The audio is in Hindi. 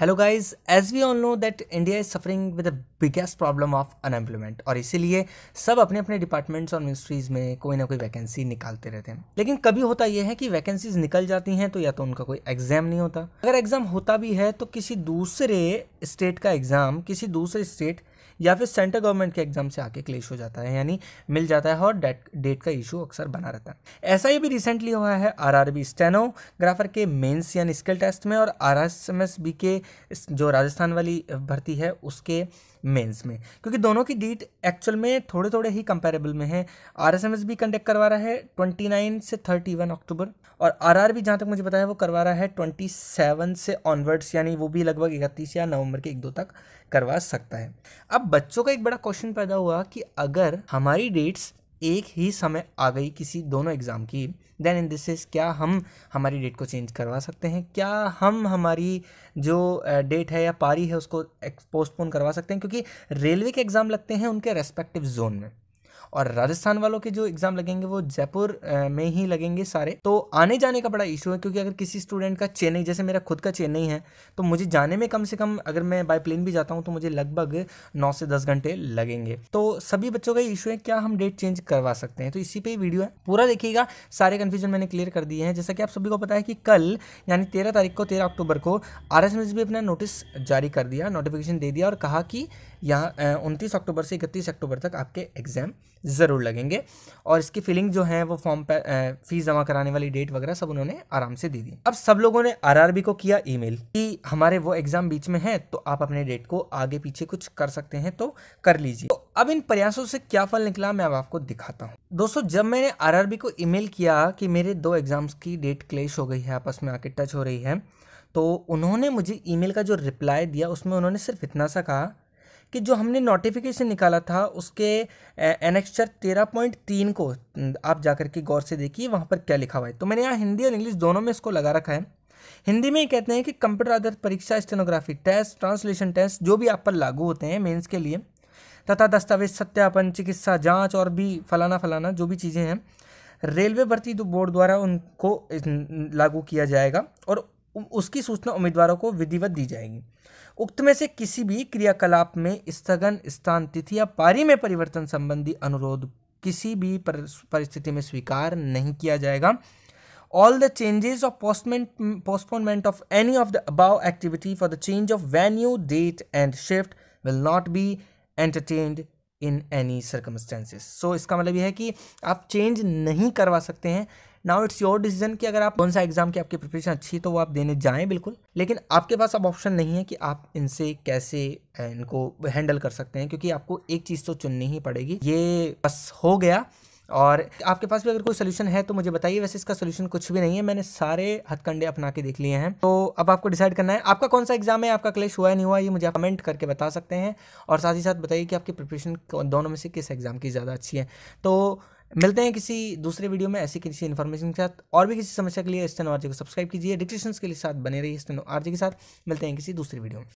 hello guys as we all know that India is suffering with the biggest problem of unemployment और इसीलिए सब अपने अपने डिपार्टमेंट्स और मिनिस्ट्रीज़ में कोई ना कोई वैकेंसी निकालते रहते हैं लेकिन कभी होता यह है कि वैकेंसीज निकल जाती हैं तो या तो उनका कोई एग्ज़ाम नहीं होता अगर एग्ज़ाम होता भी है तो किसी दूसरे स्टेट का एग्ज़ाम किसी दूसरे स्टेट या फिर सेंट्रल गवर्नमेंट के एग्जाम से आके क्लेश हो जाता है यानी मिल जाता है और डेट डेट का इशू अक्सर बना रहता है ऐसा ही भी रिसेंटली हुआ है बी स्टेनोग्राफर के मेन्स यानी स्किल टेस्ट में और बी के जो राजस्थान वाली भर्ती है उसके मेंस में क्योंकि दोनों की डेट एक्चुअल में थोड़े थोड़े ही कंपेरेबल में है R S M S B conduct करवा रहा है ट्वेंटी नाइन से थर्टी वन अक्टूबर और आर आर बी जहाँ तक मुझे बताया वो करवा रहा है ट्वेंटी सेवन से ऑनवर्ड्स यानी वो भी लगभग इकतीस या नवंबर के एक दो तक करवा सकता है अब अब बच्चों का एक बड़ा क्वेश्चन पैदा हुआ कि अगर हमारी डेट्स एक ही समय आ गई किसी दोनों एग्ज़ाम की देन इन दिस इज़ क्या हम हमारी डेट को चेंज करवा सकते हैं क्या हम हमारी जो डेट है या पारी है उसको पोस्टपोन करवा सकते हैं क्योंकि रेलवे के एग्ज़ाम लगते हैं उनके रेस्पेक्टिव जोन में और राजस्थान वालों के जो एग्ज़ाम लगेंगे वो जयपुर में ही लगेंगे सारे तो आने जाने का बड़ा इशू है क्योंकि अगर किसी स्टूडेंट का चेन्नई जैसे मेरा खुद का चेन्नई है तो मुझे जाने में कम से कम अगर मैं बाई प्लेन भी जाता हूँ तो मुझे लगभग नौ से दस घंटे लगेंगे तो सभी बच्चों का इशू है क्या हम डेट चेंज करवा सकते हैं तो इसी पर ही वीडियो है पूरा देखिएगा सारे कन्फ्यूजन मैंने क्लियर कर दिए हैं जैसा कि आप सभी को पता है कि कल यानी तेरह तारीख को तेरह अक्टूबर को आर एस भी अपना नोटिस जारी कर दिया नोटिफिकेशन दे दिया और कहा कि यहाँ उनतीस अक्टूबर से इकतीस अक्टूबर तक आपके एग्जाम ज़रूर लगेंगे और इसकी फिलिंग जो है वो फॉर्म पर फीस जमा कराने वाली डेट वगैरह सब उन्होंने आराम से दे दी अब सब लोगों ने आर को किया ई कि हमारे वो एग्ज़ाम बीच में है तो आप अपने डेट को आगे पीछे कुछ कर सकते हैं तो कर लीजिए तो अब इन प्रयासों से क्या फल निकला मैं अब आपको दिखाता हूँ दोस्तों जब मैंने आर को ई किया कि मेरे दो एग्ज़ाम्स की डेट क्लेश हो गई है आपस में आके टच हो रही है तो उन्होंने मुझे ईमेल का जो रिप्लाई दिया उसमें उन्होंने सिर्फ इतना सा कहा कि जो हमने नोटिफिकेशन निकाला था उसके एनेक्चर तेरह पॉइंट तीन को आप जाकर के गौर से देखिए वहाँ पर क्या लिखा हुआ है तो मैंने यहाँ हिंदी और इंग्लिश दोनों में इसको लगा रखा है हिंदी में ये कहते हैं कि कंप्यूटर आधारित परीक्षा स्टेनोग्राफी टेस्ट ट्रांसलेशन टेस्ट जो भी आप पर लागू होते हैं मेन्स के लिए तथा दस्तावेज सत्यापन चिकित्सा जाँच और भी फलाना फलाना जो भी चीज़ें हैं रेलवे भर्ती बोर्ड द्वारा उनको लागू किया जाएगा और उसकी सूचना उम्मीदवारों को विधिवत दी जाएगी उक्त में से किसी भी क्रियाकलाप में स्थगन स्थान तिथि या पारी में परिवर्तन संबंधी अनुरोध किसी भी परिस्थिति में स्वीकार नहीं किया जाएगा ऑल द चेंजेस ऑफ पोस्टमेंट postponement of any of the above activity for the change of venue date and shift will not be entertained in any circumstances so इसका मतलब यह है कि आप चेंज नहीं करवा सकते हैं नाउ इट्स योर डिसीजन कि अगर आप कौन सा एग्जाम की आपकी प्रिपरेशन अच्छी है तो वो आप देने जाएँ बिल्कुल लेकिन आपके पास अब ऑप्शन नहीं है कि आप इनसे कैसे इनको हैंडल कर सकते हैं क्योंकि आपको एक चीज़ तो चुननी ही पड़ेगी ये बस हो गया और आपके पास भी अगर कोई सोल्यूशन है तो मुझे बताइए वैसे इसका सोल्यूशन कुछ भी नहीं है मैंने सारे हथकंडे अपना के देख लिए हैं तो अब आपको डिसाइड करना है आपका कौन सा एग्जाम है आपका क्लेश हुआ है नहीं हुआ ये मुझे कमेंट करके बता सकते हैं और साथ ही साथ बताइए कि आपकी प्रिपरेशन दोनों में से किस एग्ज़ाम की ज़्यादा अच्छी है तो मिलते हैं किसी दूसरे वीडियो में ऐसी किसी इन्फॉर्मेशन के साथ और भी किसी समस्या के लिए स्टेनो आरजे को सब्सक्राइब कीजिए डिस्क्रिप्शन के लिए साथ बने रहिए स्टेनो आरजे के साथ मिलते हैं किसी दूसरे वीडियो में